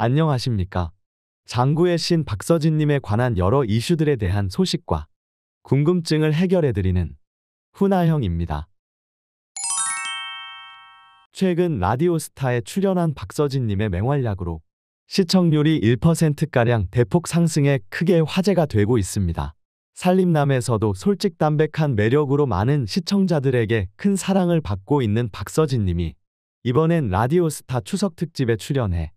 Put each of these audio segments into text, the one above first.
안녕하십니까. 장구의 신 박서진님에 관한 여러 이슈들에 대한 소식과 궁금증을 해결해드리는 훈아형입니다. 최근 라디오스타에 출연한 박서진님의 맹활약으로 시청률이 1%가량 대폭 상승해 크게 화제가 되고 있습니다. 살림남에서도 솔직담백한 매력으로 많은 시청자들에게 큰 사랑을 받고 있는 박서진님이 이번엔 라디오스타 추석특집에 출연해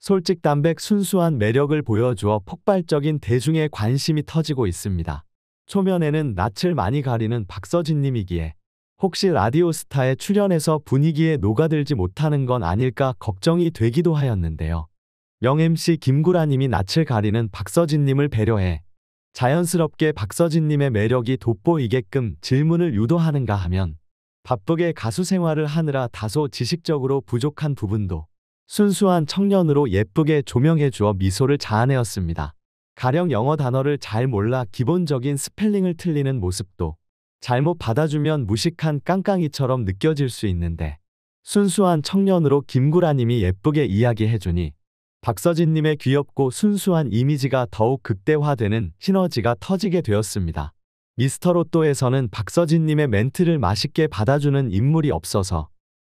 솔직담백 순수한 매력을 보여주어 폭발적인 대중의 관심이 터지고 있습니다. 초면에는 낯을 많이 가리는 박서진님이기에 혹시 라디오스타에 출연해서 분위기에 녹아들지 못하는 건 아닐까 걱정이 되기도 하였는데요. 명 MC 김구라님이 낯을 가리는 박서진님을 배려해 자연스럽게 박서진님의 매력이 돋보이게끔 질문을 유도하는가 하면 바쁘게 가수 생활을 하느라 다소 지식적으로 부족한 부분도 순수한 청년으로 예쁘게 조명해 주어 미소를 자아내었습니다. 가령 영어 단어를 잘 몰라 기본적인 스펠링을 틀리는 모습도 잘못 받아주면 무식한 깡깡이처럼 느껴질 수 있는데 순수한 청년으로 김구라님이 예쁘게 이야기해주니 박서진님의 귀엽고 순수한 이미지가 더욱 극대화되는 시너지가 터지게 되었습니다. 미스터 로또에서는 박서진님의 멘트를 맛있게 받아주는 인물이 없어서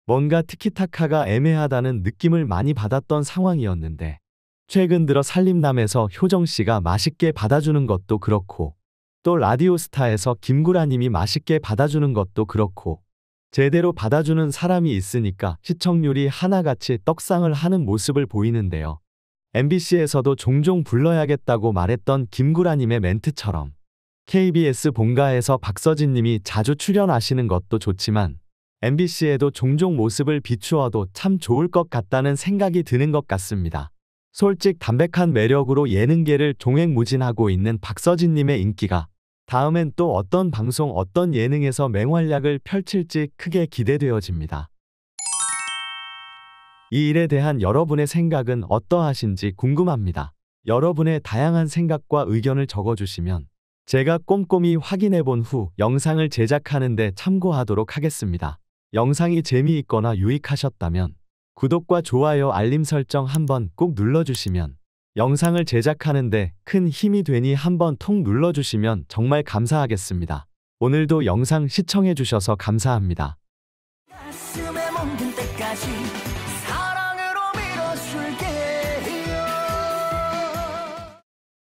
뭔가 티키타카가 애매하다는 느낌을 많이 받았던 상황이었는데 최근 들어 살림남에서 효정 씨가 맛있게 받아주는 것도 그렇고 또 라디오스타에서 김구라님이 맛있게 받아주는 것도 그렇고 제대로 받아주는 사람이 있으니까 시청률이 하나같이 떡상을 하는 모습을 보이는데요. MBC에서도 종종 불러야겠다고 말했던 김구라님의 멘트처럼 KBS 본가에서 박서진님이 자주 출연하시는 것도 좋지만 MBC에도 종종 모습을 비추어도 참 좋을 것 같다는 생각이 드는 것 같습니다. 솔직 담백한 매력으로 예능계를 종횡무진하고 있는 박서진님의 인기가 다음엔 또 어떤 방송 어떤 예능에서 맹활약을 펼칠지 크게 기대되어집니다. 이 일에 대한 여러분의 생각은 어떠하신지 궁금합니다. 여러분의 다양한 생각과 의견을 적어주시면 제가 꼼꼼히 확인해 본후 영상을 제작하는 데 참고하도록 하겠습니다. 영상이 재미있거나 유익하셨다면 구독과 좋아요 알림 설정 한번 꼭 눌러주시면 영상을 제작하는데 큰 힘이 되니 한번 톡 눌러주시면 정말 감사하겠습니다. 오늘도 영상 시청해주셔서 감사합니다.